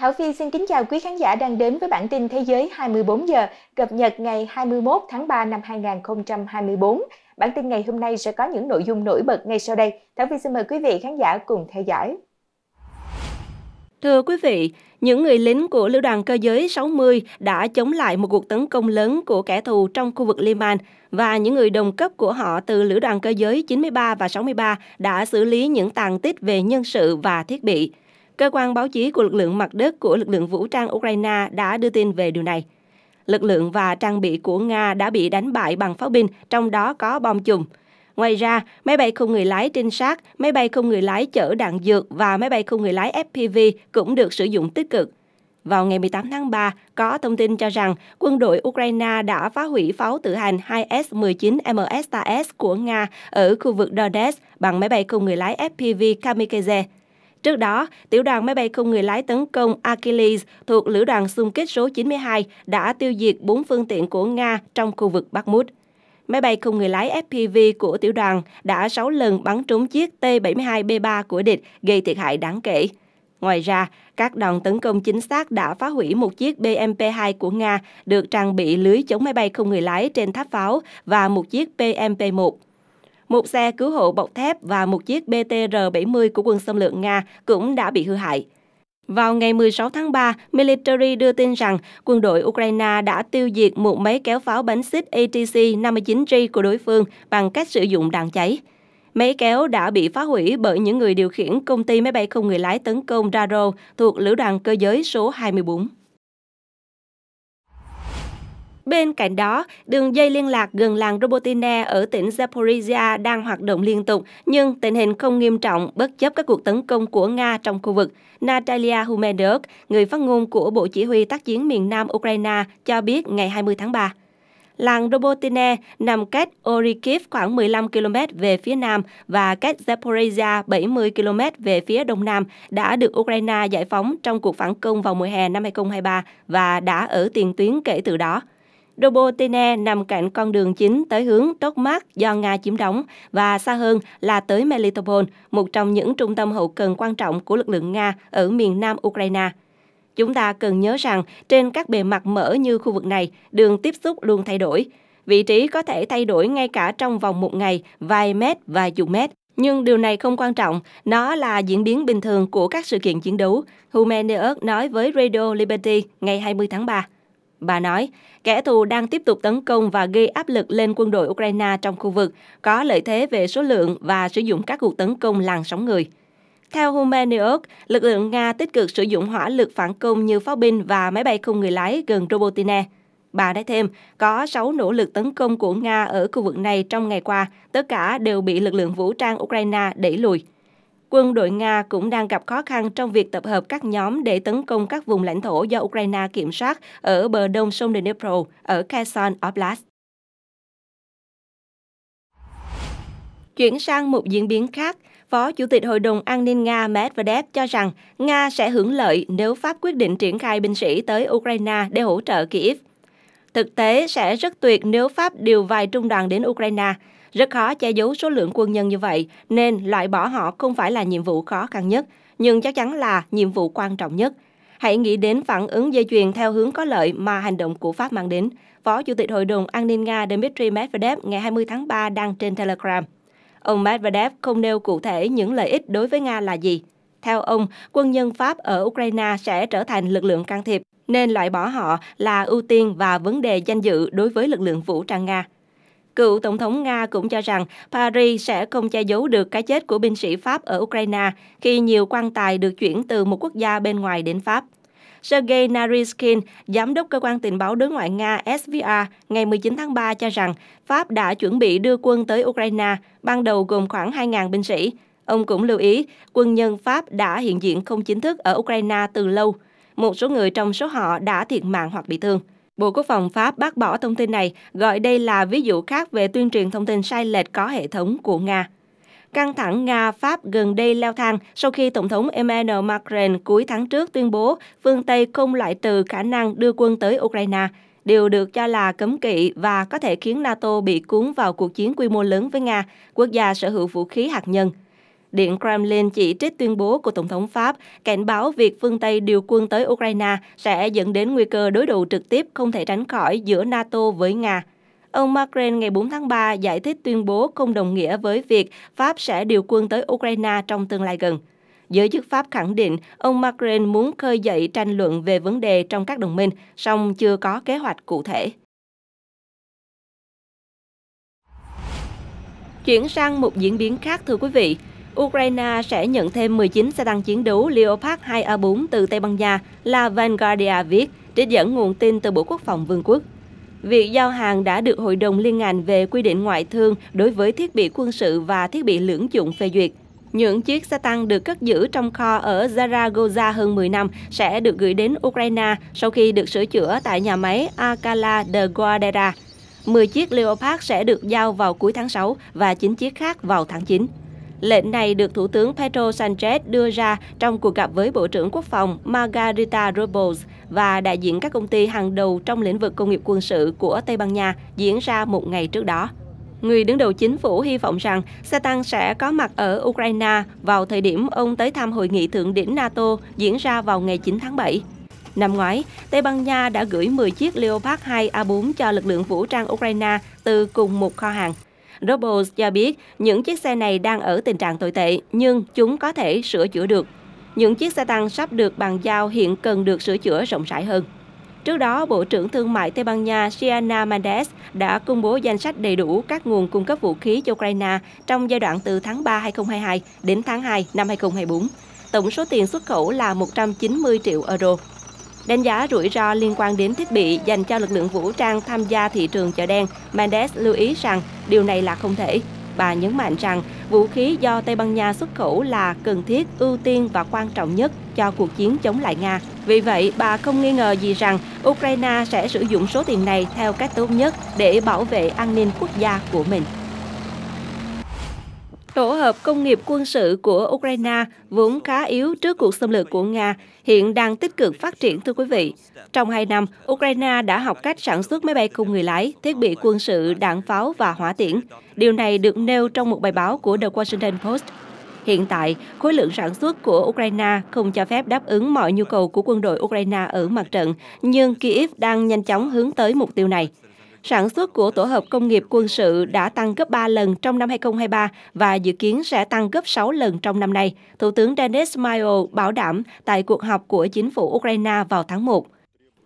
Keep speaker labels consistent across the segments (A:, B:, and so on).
A: Thảo Phi xin kính chào quý khán giả đang đến với bản tin Thế giới 24 giờ cập nhật ngày 21 tháng 3 năm 2024. Bản tin ngày hôm nay sẽ có những nội dung nổi bật ngay sau đây. Thảo Phi xin mời quý vị khán giả cùng theo dõi. Thưa quý vị, những người lính của Lữ đoàn Cơ giới 60 đã chống lại một cuộc tấn công lớn của kẻ thù trong khu vực Liman và những người đồng cấp của họ từ Lữ đoàn Cơ giới 93 và 63 đã xử lý những tàn tích về nhân sự và thiết bị. Cơ quan báo chí của lực lượng mặt đất của lực lượng vũ trang Ukraine đã đưa tin về điều này. Lực lượng và trang bị của Nga đã bị đánh bại bằng pháo binh, trong đó có bom chùm. Ngoài ra, máy bay không người lái trinh sát, máy bay không người lái chở đạn dược và máy bay không người lái FPV cũng được sử dụng tích cực. Vào ngày 18 tháng 3, có thông tin cho rằng quân đội Ukraine đã phá hủy pháo tự hành 2S-19 MSTS của Nga ở khu vực Donetsk bằng máy bay không người lái FPV Kamikaze. Trước đó, tiểu đoàn máy bay không người lái tấn công Achilles thuộc lữ đoàn xung kích số 92 đã tiêu diệt 4 phương tiện của Nga trong khu vực Bắc Mút. Máy bay không người lái FPV của tiểu đoàn đã 6 lần bắn trúng chiếc T-72B3 của địch, gây thiệt hại đáng kể. Ngoài ra, các đòn tấn công chính xác đã phá hủy một chiếc BMP-2 của Nga được trang bị lưới chống máy bay không người lái trên tháp pháo và một chiếc bmp 1 một xe cứu hộ bọc thép và một chiếc BTR-70 của quân xâm lược Nga cũng đã bị hư hại. Vào ngày 16 tháng 3, Military đưa tin rằng quân đội Ukraine đã tiêu diệt một máy kéo pháo bánh xích ATC-59G của đối phương bằng cách sử dụng đạn cháy. Máy kéo đã bị phá hủy bởi những người điều khiển công ty máy bay không người lái tấn công Daro thuộc Lữ đoàn Cơ giới số 24. Bên cạnh đó, đường dây liên lạc gần làng Robotine ở tỉnh Zaporizhia đang hoạt động liên tục, nhưng tình hình không nghiêm trọng bất chấp các cuộc tấn công của Nga trong khu vực. Natalia Humedok, người phát ngôn của Bộ Chỉ huy tác chiến miền Nam Ukraine, cho biết ngày 20 tháng 3. Làng Robotine nằm cách Orikiv khoảng 15 km về phía nam và cách Zaporizhia 70 km về phía đông nam đã được Ukraine giải phóng trong cuộc phản công vào mùa hè năm 2023 và đã ở tiền tuyến kể từ đó. Dobotine nằm cạnh con đường chính tới hướng Tokmak do Nga chiếm đóng và xa hơn là tới Melitopol, một trong những trung tâm hậu cần quan trọng của lực lượng Nga ở miền nam Ukraine. Chúng ta cần nhớ rằng trên các bề mặt mở như khu vực này, đường tiếp xúc luôn thay đổi. Vị trí có thể thay đổi ngay cả trong vòng một ngày, vài mét và chục mét. Nhưng điều này không quan trọng, nó là diễn biến bình thường của các sự kiện chiến đấu, Humanius nói với Radio Liberty ngày 20 tháng 3. Bà nói, kẻ thù đang tiếp tục tấn công và gây áp lực lên quân đội Ukraine trong khu vực, có lợi thế về số lượng và sử dụng các cuộc tấn công làn sóng người. Theo Humaniot, lực lượng Nga tích cực sử dụng hỏa lực phản công như pháo binh và máy bay không người lái gần Robotine. Bà nói thêm, có 6 nỗ lực tấn công của Nga ở khu vực này trong ngày qua, tất cả đều bị lực lượng vũ trang Ukraine đẩy lùi quân đội Nga cũng đang gặp khó khăn trong việc tập hợp các nhóm để tấn công các vùng lãnh thổ do Ukraine kiểm soát ở bờ đông sông Dnipro ở Kherson Oblast. Chuyển sang một diễn biến khác, Phó Chủ tịch Hội đồng An ninh Nga Medvedev cho rằng Nga sẽ hưởng lợi nếu Pháp quyết định triển khai binh sĩ tới Ukraine để hỗ trợ Kyiv. Thực tế sẽ rất tuyệt nếu Pháp điều vài trung đoàn đến Ukraine, rất khó che giấu số lượng quân nhân như vậy, nên loại bỏ họ không phải là nhiệm vụ khó khăn nhất, nhưng chắc chắn là nhiệm vụ quan trọng nhất. Hãy nghĩ đến phản ứng dây chuyền theo hướng có lợi mà hành động của Pháp mang đến. Phó Chủ tịch Hội đồng An ninh Nga Dmitry Medvedev ngày 20 tháng 3 đăng trên Telegram. Ông Medvedev không nêu cụ thể những lợi ích đối với Nga là gì. Theo ông, quân nhân Pháp ở Ukraine sẽ trở thành lực lượng can thiệp, nên loại bỏ họ là ưu tiên và vấn đề danh dự đối với lực lượng vũ trang Nga. Cựu Tổng thống Nga cũng cho rằng Paris sẽ không che giấu được cái chết của binh sĩ Pháp ở Ukraine khi nhiều quan tài được chuyển từ một quốc gia bên ngoài đến Pháp. Sergei Naryshkin, giám đốc cơ quan tình báo đối ngoại Nga SVR, ngày 19 tháng 3 cho rằng Pháp đã chuẩn bị đưa quân tới Ukraine, ban đầu gồm khoảng 2.000 binh sĩ. Ông cũng lưu ý, quân nhân Pháp đã hiện diện không chính thức ở Ukraine từ lâu. Một số người trong số họ đã thiệt mạng hoặc bị thương. Bộ Quốc phòng Pháp bác bỏ thông tin này, gọi đây là ví dụ khác về tuyên truyền thông tin sai lệch có hệ thống của Nga. Căng thẳng Nga-Pháp gần đây leo thang sau khi Tổng thống Emmanuel Macron cuối tháng trước tuyên bố phương Tây không loại trừ khả năng đưa quân tới Ukraine, điều được cho là cấm kỵ và có thể khiến NATO bị cuốn vào cuộc chiến quy mô lớn với Nga, quốc gia sở hữu vũ khí hạt nhân – Điện Kremlin chỉ trích tuyên bố của Tổng thống Pháp cảnh báo việc phương Tây điều quân tới Ukraine sẽ dẫn đến nguy cơ đối đầu trực tiếp không thể tránh khỏi giữa NATO với Nga. Ông Macron ngày 4 tháng 3 giải thích tuyên bố không đồng nghĩa với việc Pháp sẽ điều quân tới Ukraine trong tương lai gần. Giới chức Pháp khẳng định ông Macron muốn khơi dậy tranh luận về vấn đề trong các đồng minh, song chưa có kế hoạch cụ thể. Chuyển sang một diễn biến khác thưa quý vị, Ukraine sẽ nhận thêm 19 xe tăng chiến đấu Leopard 2A4 từ Tây Ban Nha là Vanguardia viết, trích dẫn nguồn tin từ Bộ Quốc phòng Vương quốc. Việc giao hàng đã được Hội đồng Liên ngành về quy định ngoại thương đối với thiết bị quân sự và thiết bị lưỡng dụng phê duyệt. Những chiếc xe tăng được cất giữ trong kho ở Zaragoza hơn 10 năm sẽ được gửi đến Ukraine sau khi được sửa chữa tại nhà máy Alcala de Guadalajara. 10 chiếc Leopard sẽ được giao vào cuối tháng 6 và 9 chiếc khác vào tháng 9. Lệnh này được Thủ tướng Pedro Sanchez đưa ra trong cuộc gặp với Bộ trưởng Quốc phòng Margarita Robles và đại diện các công ty hàng đầu trong lĩnh vực công nghiệp quân sự của Tây Ban Nha diễn ra một ngày trước đó. Người đứng đầu chính phủ hy vọng rằng xe tăng sẽ có mặt ở Ukraine vào thời điểm ông tới thăm hội nghị thượng đỉnh NATO diễn ra vào ngày 9 tháng 7. Năm ngoái, Tây Ban Nha đã gửi 10 chiếc Leopard 2 A4 cho lực lượng vũ trang Ukraine từ cùng một kho hàng – Robles cho biết những chiếc xe này đang ở tình trạng tồi tệ, nhưng chúng có thể sửa chữa được. Những chiếc xe tăng sắp được bàn giao hiện cần được sửa chữa rộng rãi hơn. Trước đó, Bộ trưởng Thương mại Tây Ban Nha Gianna Mendes đã công bố danh sách đầy đủ các nguồn cung cấp vũ khí cho Ukraine trong giai đoạn từ tháng 3 2022 đến tháng 2 năm 2024. Tổng số tiền xuất khẩu là 190 triệu euro. Đánh giá rủi ro liên quan đến thiết bị dành cho lực lượng vũ trang tham gia thị trường chợ đen, Mendes lưu ý rằng điều này là không thể. Bà nhấn mạnh rằng vũ khí do Tây Ban Nha xuất khẩu là cần thiết, ưu tiên và quan trọng nhất cho cuộc chiến chống lại Nga. Vì vậy, bà không nghi ngờ gì rằng Ukraine sẽ sử dụng số tiền này theo cách tốt nhất để bảo vệ an ninh quốc gia của mình. Tổ hợp công nghiệp quân sự của Ukraine vốn khá yếu trước cuộc xâm lược của Nga, hiện đang tích cực phát triển thưa quý vị. Trong hai năm, Ukraine đã học cách sản xuất máy bay không người lái, thiết bị quân sự, đạn pháo và hỏa tiễn. Điều này được nêu trong một bài báo của The Washington Post. Hiện tại, khối lượng sản xuất của Ukraine không cho phép đáp ứng mọi nhu cầu của quân đội Ukraine ở mặt trận, nhưng Kyiv đang nhanh chóng hướng tới mục tiêu này sản xuất của tổ hợp công nghiệp quân sự đã tăng gấp 3 lần trong năm 2023 và dự kiến sẽ tăng gấp 6 lần trong năm nay, Thủ tướng Denis Mayo bảo đảm tại cuộc họp của chính phủ Ukraine vào tháng 1.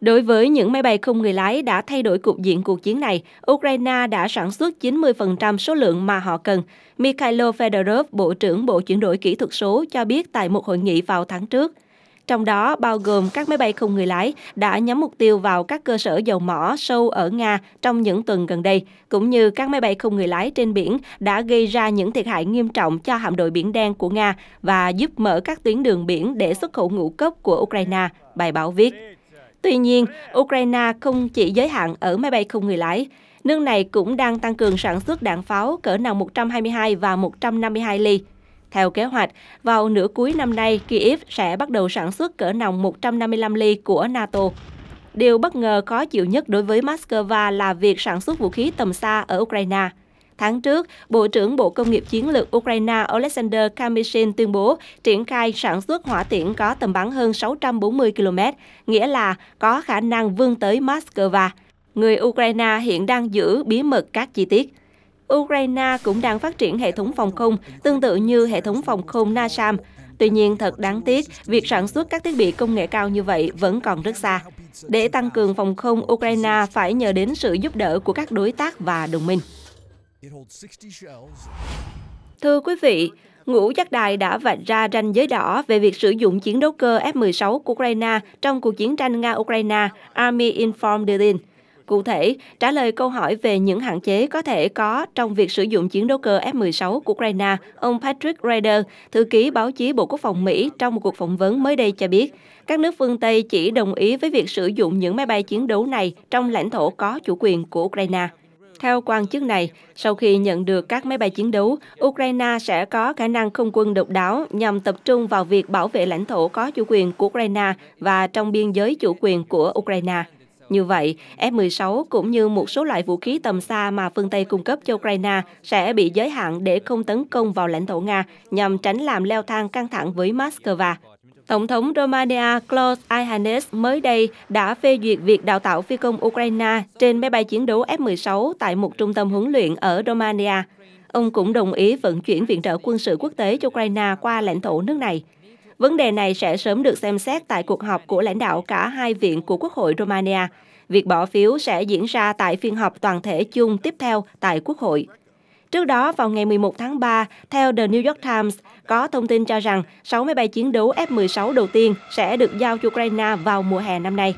A: Đối với những máy bay không người lái đã thay đổi cục diện cuộc chiến này, Ukraine đã sản xuất 90% số lượng mà họ cần. Mikhailo Fedorov, Bộ trưởng Bộ chuyển đổi kỹ thuật số, cho biết tại một hội nghị vào tháng trước – trong đó bao gồm các máy bay không người lái đã nhắm mục tiêu vào các cơ sở dầu mỏ sâu ở Nga trong những tuần gần đây, cũng như các máy bay không người lái trên biển đã gây ra những thiệt hại nghiêm trọng cho hạm đội Biển Đen của Nga và giúp mở các tuyến đường biển để xuất khẩu ngũ cốc của Ukraine, bài báo viết. Tuy nhiên, Ukraine không chỉ giới hạn ở máy bay không người lái. Nước này cũng đang tăng cường sản xuất đạn pháo cỡ nòng 122 và 152 ly. Theo kế hoạch, vào nửa cuối năm nay, Kyiv sẽ bắt đầu sản xuất cỡ nòng 155 ly của NATO. Điều bất ngờ khó chịu nhất đối với Moscow là việc sản xuất vũ khí tầm xa ở Ukraine. Tháng trước, Bộ trưởng Bộ Công nghiệp Chiến lược Ukraine Oleksandr Kamyshin tuyên bố triển khai sản xuất hỏa tiễn có tầm bắn hơn 640 km, nghĩa là có khả năng vươn tới Moscow. Người Ukraine hiện đang giữ bí mật các chi tiết. Ukraine cũng đang phát triển hệ thống phòng không tương tự như hệ thống phòng không NASAM. Tuy nhiên, thật đáng tiếc, việc sản xuất các thiết bị công nghệ cao như vậy vẫn còn rất xa. Để tăng cường phòng không, Ukraine phải nhờ đến sự giúp đỡ của các đối tác và đồng minh. Thưa quý vị, Ngũ Giác Đài đã vạch ra ranh giới đỏ về việc sử dụng chiến đấu cơ F-16 của Ukraine trong cuộc chiến tranh Nga-Ukraine Army Informed Design. Cụ thể, trả lời câu hỏi về những hạn chế có thể có trong việc sử dụng chiến đấu cơ F-16 của Ukraine, ông Patrick Ryder, thư ký báo chí Bộ Quốc phòng Mỹ trong một cuộc phỏng vấn mới đây cho biết, các nước phương Tây chỉ đồng ý với việc sử dụng những máy bay chiến đấu này trong lãnh thổ có chủ quyền của Ukraine. Theo quan chức này, sau khi nhận được các máy bay chiến đấu, Ukraine sẽ có khả năng không quân độc đáo nhằm tập trung vào việc bảo vệ lãnh thổ có chủ quyền của Ukraine và trong biên giới chủ quyền của Ukraine. Như vậy, F-16 cũng như một số loại vũ khí tầm xa mà phương Tây cung cấp cho Ukraine sẽ bị giới hạn để không tấn công vào lãnh thổ Nga nhằm tránh làm leo thang căng thẳng với Moscow. Tổng thống Romania Klaus Iohannis mới đây đã phê duyệt việc đào tạo phi công Ukraine trên máy bay chiến đấu F-16 tại một trung tâm huấn luyện ở Romania. Ông cũng đồng ý vận chuyển viện trợ quân sự quốc tế cho Ukraine qua lãnh thổ nước này. Vấn đề này sẽ sớm được xem xét tại cuộc họp của lãnh đạo cả hai viện của Quốc hội Romania. Việc bỏ phiếu sẽ diễn ra tại phiên họp toàn thể chung tiếp theo tại Quốc hội. Trước đó, vào ngày 11 tháng 3, theo The New York Times, có thông tin cho rằng 6 máy bay chiến đấu F-16 đầu tiên sẽ được giao cho Ukraine vào mùa hè năm nay.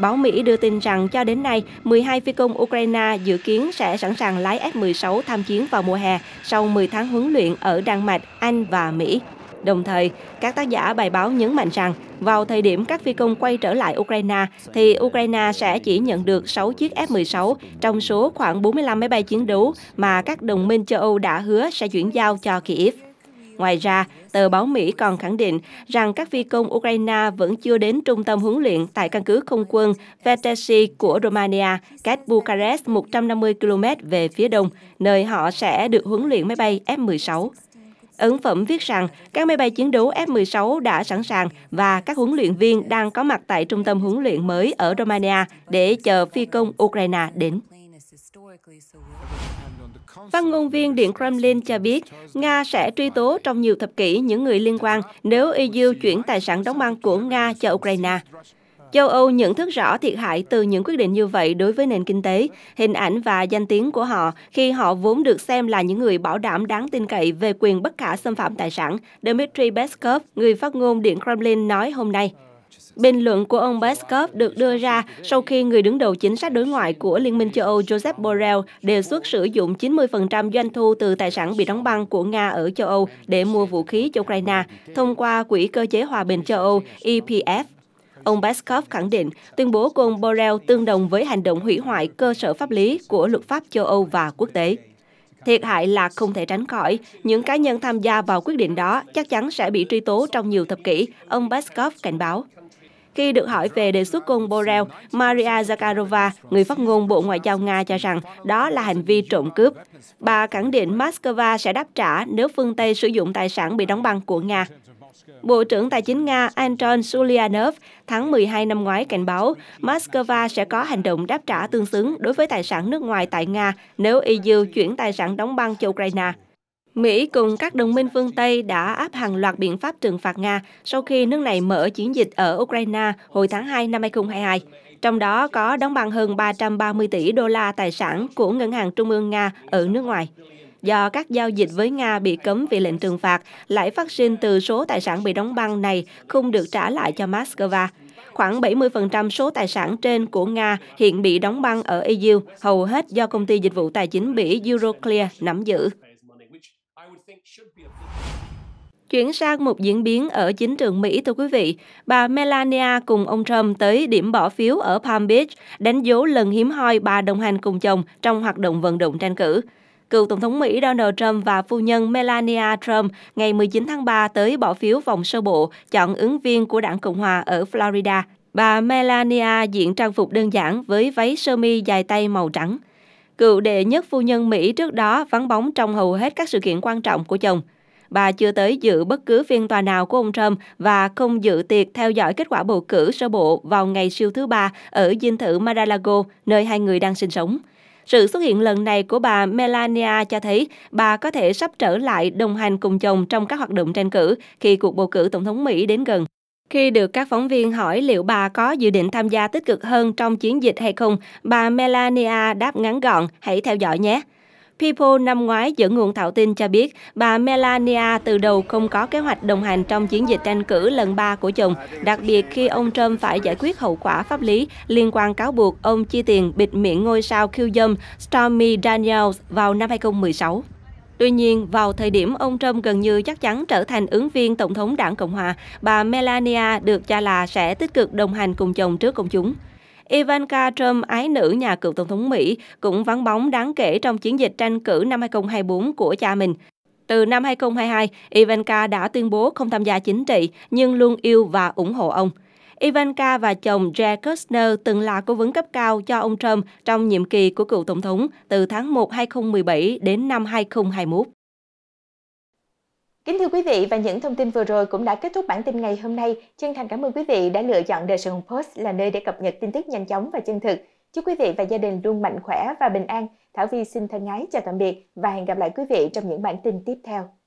A: Báo Mỹ đưa tin rằng cho đến nay, 12 phi công Ukraine dự kiến sẽ sẵn sàng lái F-16 tham chiến vào mùa hè sau 10 tháng huấn luyện ở Đan Mạch, Anh và Mỹ. Đồng thời, các tác giả bài báo nhấn mạnh rằng vào thời điểm các phi công quay trở lại Ukraine thì Ukraine sẽ chỉ nhận được 6 chiếc F-16 trong số khoảng 45 máy bay chiến đấu mà các đồng minh châu Âu đã hứa sẽ chuyển giao cho Kyiv. Ngoài ra, tờ báo Mỹ còn khẳng định rằng các phi công Ukraine vẫn chưa đến trung tâm huấn luyện tại căn cứ không quân Vetesi của Romania, cách Bucharest 150 km về phía đông, nơi họ sẽ được huấn luyện máy bay F-16. Ấn phẩm viết rằng các máy bay chiến đấu F-16 đã sẵn sàng và các huấn luyện viên đang có mặt tại trung tâm huấn luyện mới ở Romania để chờ phi công Ukraine đến. Phát ngôn viên Điện Kremlin cho biết, Nga sẽ truy tố trong nhiều thập kỷ những người liên quan nếu EU chuyển tài sản đóng băng của Nga cho Ukraine. Châu Âu nhận thức rõ thiệt hại từ những quyết định như vậy đối với nền kinh tế, hình ảnh và danh tiếng của họ khi họ vốn được xem là những người bảo đảm đáng tin cậy về quyền bất khả xâm phạm tài sản, Dmitry Peskov, người phát ngôn Điện Kremlin nói hôm nay. Bình luận của ông Peskov được đưa ra sau khi người đứng đầu chính sách đối ngoại của Liên minh châu Âu Joseph Borrell đề xuất sử dụng 90% doanh thu từ tài sản bị đóng băng của Nga ở châu Âu để mua vũ khí cho Ukraine thông qua Quỹ Cơ chế Hòa bình châu Âu EPF. Ông Peskov khẳng định tuyên bố của ông Borrell tương đồng với hành động hủy hoại cơ sở pháp lý của luật pháp châu Âu và quốc tế. Thiệt hại là không thể tránh khỏi, những cá nhân tham gia vào quyết định đó chắc chắn sẽ bị truy tố trong nhiều thập kỷ, ông Peskov cảnh báo. Khi được hỏi về đề xuất của ông Borrell, Maria Zakharova, người phát ngôn Bộ Ngoại giao Nga cho rằng đó là hành vi trộm cướp. Bà khẳng định Moscow sẽ đáp trả nếu phương Tây sử dụng tài sản bị đóng băng của Nga. Bộ trưởng Tài chính Nga Anton Sulianov tháng 12 năm ngoái cảnh báo Moscow sẽ có hành động đáp trả tương xứng đối với tài sản nước ngoài tại Nga nếu EU chuyển tài sản đóng băng cho Ukraine. Mỹ cùng các đồng minh phương Tây đã áp hàng loạt biện pháp trừng phạt Nga sau khi nước này mở chiến dịch ở Ukraine hồi tháng 2 năm 2022. Trong đó có đóng băng hơn 330 tỷ đô la tài sản của Ngân hàng Trung ương Nga ở nước ngoài do các giao dịch với Nga bị cấm vì lệnh trừng phạt, lãi phát sinh từ số tài sản bị đóng băng này không được trả lại cho Moscow. Khoảng 70% số tài sản trên của Nga hiện bị đóng băng ở EU, hầu hết do công ty dịch vụ tài chính Mỹ Euroclear nắm giữ. Chuyển sang một diễn biến ở chính trường Mỹ, thưa quý vị. Bà Melania cùng ông Trump tới điểm bỏ phiếu ở Palm Beach, đánh dấu lần hiếm hoi bà đồng hành cùng chồng trong hoạt động vận động tranh cử cựu Tổng thống Mỹ Donald Trump và phu nhân Melania Trump ngày 19 tháng 3 tới bỏ phiếu vòng sơ bộ chọn ứng viên của đảng Cộng hòa ở Florida. Bà Melania diện trang phục đơn giản với váy sơ mi dài tay màu trắng. Cựu đệ nhất phu nhân Mỹ trước đó vắng bóng trong hầu hết các sự kiện quan trọng của chồng. Bà chưa tới dự bất cứ phiên tòa nào của ông Trump và không dự tiệc theo dõi kết quả bầu cử sơ bộ vào ngày siêu thứ ba ở dinh thự Mar-a-Lago, nơi hai người đang sinh sống. Sự xuất hiện lần này của bà Melania cho thấy bà có thể sắp trở lại đồng hành cùng chồng trong các hoạt động tranh cử khi cuộc bầu cử Tổng thống Mỹ đến gần. Khi được các phóng viên hỏi liệu bà có dự định tham gia tích cực hơn trong chiến dịch hay không, bà Melania đáp ngắn gọn, hãy theo dõi nhé. People năm ngoái dẫn nguồn thạo tin cho biết bà Melania từ đầu không có kế hoạch đồng hành trong chiến dịch tranh cử lần 3 của chồng, đặc biệt khi ông Trump phải giải quyết hậu quả pháp lý liên quan cáo buộc ông chi tiền bịt miệng ngôi sao khiêu dâm Stormy Daniels vào năm 2016. Tuy nhiên, vào thời điểm ông Trump gần như chắc chắn trở thành ứng viên Tổng thống đảng Cộng hòa, bà Melania được cho là sẽ tích cực đồng hành cùng chồng trước công chúng. Ivanka Trump, ái nữ nhà cựu Tổng thống Mỹ, cũng vắng bóng đáng kể trong chiến dịch tranh cử năm 2024 của cha mình. Từ năm 2022, Ivanka đã tuyên bố không tham gia chính trị nhưng luôn yêu và ủng hộ ông. Ivanka và chồng Jared Kushner từng là cố vấn cấp cao cho ông Trump trong nhiệm kỳ của cựu tổng thống từ tháng 1 2017 đến năm 2021. Kính thưa quý vị và những thông tin vừa rồi cũng đã kết thúc bản tin ngày hôm nay. Chân thành cảm ơn quý vị đã lựa chọn đời sống Post là nơi để cập nhật tin tức nhanh chóng và chân thực. Chúc quý vị và gia đình luôn mạnh khỏe và bình an. Thảo Vi xin thân ái chào tạm biệt và hẹn gặp lại quý vị trong những bản tin tiếp theo.